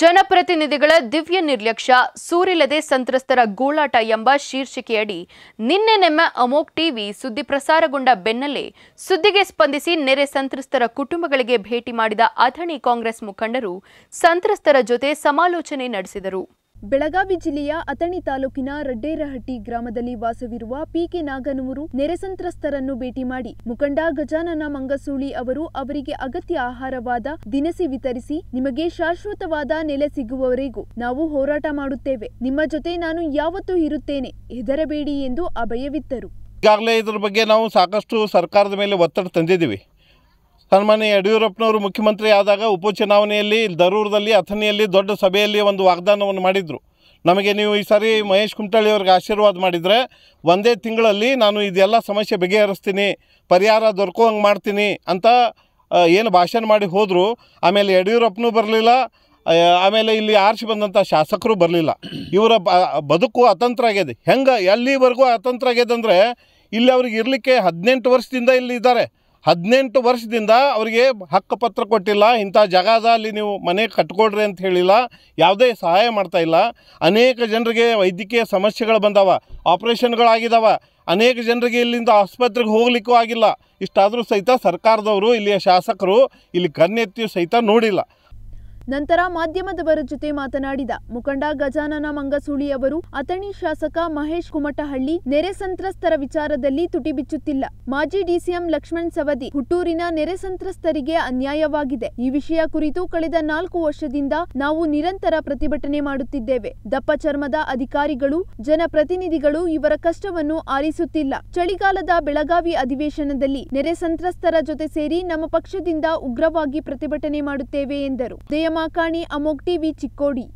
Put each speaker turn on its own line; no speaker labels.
ಜನಪ್ರತಿನಿಧಿಗಳ ದಿವ್ಯ ನಿರ್ಲಕ್ಷ್ಯ ಸೂರಿಲ್ಲದೆ ಸಂತ್ರಸ್ತರ ಗೋಳಾಟ ಎಂಬ ಶೀರ್ಷಿಕೆಯಡಿ ನಿನ್ನೆ ನಮ್ಮ ಅಮೋಕ್ ಟಿವಿ ಸುದ್ದಿ ಪ್ರಸಾರಗೊಂಡ ಬೆನ್ನಲ್ಲೇ ಸುದ್ದಿಗೆ ಸ್ಪಂದಿಸಿ ನೆರೆ ಸಂತ್ರಸ್ತರ ಕುಟುಂಬಗಳಿಗೆ ಭೇಟಿ ಮಾಡಿದ ಅಥಣಿ ಕಾಂಗ್ರೆಸ್ ಮುಖಂಡರು ಸಂತ್ರಸ್ತರ ಜೊತೆ ಸಮಾಲೋಚನೆ ನಡೆಸಿದರು
ಬೆಳಗಾವಿ ಜಿಲ್ಲೆಯ ಅಥಣಿ ತಾಲೂಕಿನ ರಡ್ಡೇರಹಟ್ಟಿ ಗ್ರಾಮದಲ್ಲಿ ವಾಸವಿರುವ ಪಿಕೆ ನಾಗನೂರು ನೆರೆ ಸಂತ್ರಸ್ತರನ್ನು ಭೇಟಿ ಮಾಡಿ ಮುಖಂಡ ಗಜಾನನ ಮಂಗಸೂಳಿ ಅವರು ಅವರಿಗೆ ಅಗತ್ಯ ಆಹಾರವಾದ ದಿನಸಿ ವಿತರಿಸಿ ನಿಮಗೆ ಶಾಶ್ವತವಾದ ನೆಲೆ ಸಿಗುವವರೆಗೂ ನಾವು ಹೋರಾಟ ಮಾಡುತ್ತೇವೆ ನಿಮ್ಮ ಜೊತೆ ನಾನು ಯಾವತ್ತೂ ಇರುತ್ತೇನೆ ಹೆದರಬೇಡಿ ಎಂದು ಅಭಯವಿತ್ತರು
ಈಗಾಗಲೇ ಇದರ ಬಗ್ಗೆ ನಾವು ಸಾಕಷ್ಟು ಸರ್ಕಾರದ ಮೇಲೆ ಒತ್ತಡ ತಂದಿದ್ದೀವಿ ಸನ್ಮಾನ್ಯ ಯಡಿಯೂರಪ್ಪನವರು ಮುಖ್ಯಮಂತ್ರಿ ಆದಾಗ ಉಪಚುನಾವಣೆಯಲ್ಲಿ ದರೂರದಲ್ಲಿ ಅಥಣಿಯಲ್ಲಿ ದೊಡ್ಡ ಸಭೆಯಲ್ಲಿ ಒಂದು ವಾಗ್ದಾನವನ್ನು ಮಾಡಿದರು ನಮಗೆ ನೀವು ಈ ಸಾರಿ ಮಹೇಶ್ ಕುಮಟಳ್ಳಿ ಅವ್ರಿಗೆ ಆಶೀರ್ವಾದ ಮಾಡಿದರೆ ಒಂದೇ ತಿಂಗಳಲ್ಲಿ ನಾನು ಇದೆಲ್ಲ ಸಮಸ್ಯೆ ಬಗೆಹರಿಸ್ತೀನಿ ಪರಿಹಾರ ದೊರಕುವಂಗೆ ಮಾಡ್ತೀನಿ ಅಂತ ಏನು ಭಾಷಣ ಮಾಡಿ ಹೋದರು ಆಮೇಲೆ ಯಡಿಯೂರಪ್ಪನೂ ಬರಲಿಲ್ಲ ಆಮೇಲೆ ಇಲ್ಲಿ ಆರಿಸಿ ಬಂದಂಥ ಶಾಸಕರು ಬರಲಿಲ್ಲ ಇವರ ಬದುಕು ಅತಂತ್ರ ಆಗ್ಯದೆ ಹೆಂಗೆ ಎಲ್ಲಿವರೆಗೂ ಅತಂತ್ರ ಆಗ್ಯದಂದರೆ ಇಲ್ಲಿ ಅವ್ರಿಗೆ ಇರಲಿಕ್ಕೆ ಹದಿನೆಂಟು ವರ್ಷದಿಂದ ಇಲ್ಲಿ ಇದ್ದಾರೆ ಹದಿನೆಂಟು ವರ್ಷದಿಂದ ಅವರಿಗೆ ಹಕ್ಕು ಕೊಟ್ಟಿಲ್ಲ ಇಂಥ ಜಾಗದ ಅಲ್ಲಿ ನೀವು ಮನೆ ಕಟ್ಕೊಡ್ರಿ ಅಂತ ಹೇಳಿಲ್ಲ ಯಾವುದೇ ಸಹಾಯ ಮಾಡ್ತಾ ಇಲ್ಲ ಅನೇಕ ಜನರಿಗೆ ವೈದ್ಯಕೀಯ ಸಮಸ್ಯೆಗಳು ಬಂದವ ಆಪ್ರೇಷನ್ಗಳಾಗಿದ್ದಾವೆ ಅನೇಕ ಜನರಿಗೆ ಇಲ್ಲಿಂದ ಆಸ್ಪತ್ರೆಗೆ ಹೋಗ್ಲಿಕ್ಕೂ ಆಗಿಲ್ಲ ಇಷ್ಟಾದರೂ ಸಹಿತ ಸರ್ಕಾರದವರು ಇಲ್ಲಿಯ ಶಾಸಕರು ಇಲ್ಲಿ ಕನ್ನೆತ್ತಿಯು ಸಹಿತ ನೋಡಿಲ್ಲ
ನಂತರ ಮಾಧ್ಯಮದವರ ಜೊತೆ ಮಾತನಾಡಿದ ಮುಖಂಡ ಗಜಾನನ ಮಂಗಸೂಳಿ ಅವರು ಅಥಣಿ ಶಾಸಕ ಮಹೇಶ್ ಕುಮಟಹಳ್ಳಿ ನೆರೆ ಸಂತ್ರಸ್ತರ ವಿಚಾರದಲ್ಲಿ ತುಟಿ ಬಿಚ್ಚುತ್ತಿಲ್ಲ ಮಾಜಿ ಡಿಸಿಎಂ ಲಕ್ಷ್ಮಣ್ ಸವದಿ ಹುಟ್ಟೂರಿನ ನೆರೆ ಸಂತ್ರಸ್ತರಿಗೆ ಅನ್ಯಾಯವಾಗಿದೆ ಈ ವಿಷಯ ಕುರಿತು ಕಳೆದ ನಾಲ್ಕು ವರ್ಷದಿಂದ ನಾವು ನಿರಂತರ ಪ್ರತಿಭಟನೆ ಮಾಡುತ್ತಿದ್ದೇವೆ ದಪ್ಪ ಚರ್ಮದ ಅಧಿಕಾರಿಗಳು ಜನಪ್ರತಿನಿಧಿಗಳು ಇವರ ಕಷ್ಟವನ್ನು ಆರಿಸುತ್ತಿಲ್ಲ ಚಳಿಗಾಲದ ಬೆಳಗಾವಿ ಅಧಿವೇಶನದಲ್ಲಿ ನೆರೆ ಸಂತ್ರಸ್ತರ ಜೊತೆ ಸೇರಿ ನಮ್ಮ ಪಕ್ಷದಿಂದ ಉಗ್ರವಾಗಿ ಪ್ರತಿಭಟನೆ ಮಾಡುತ್ತೇವೆ ಎಂದರು મહાકાળી અમોગ ટીવી ચિકોડી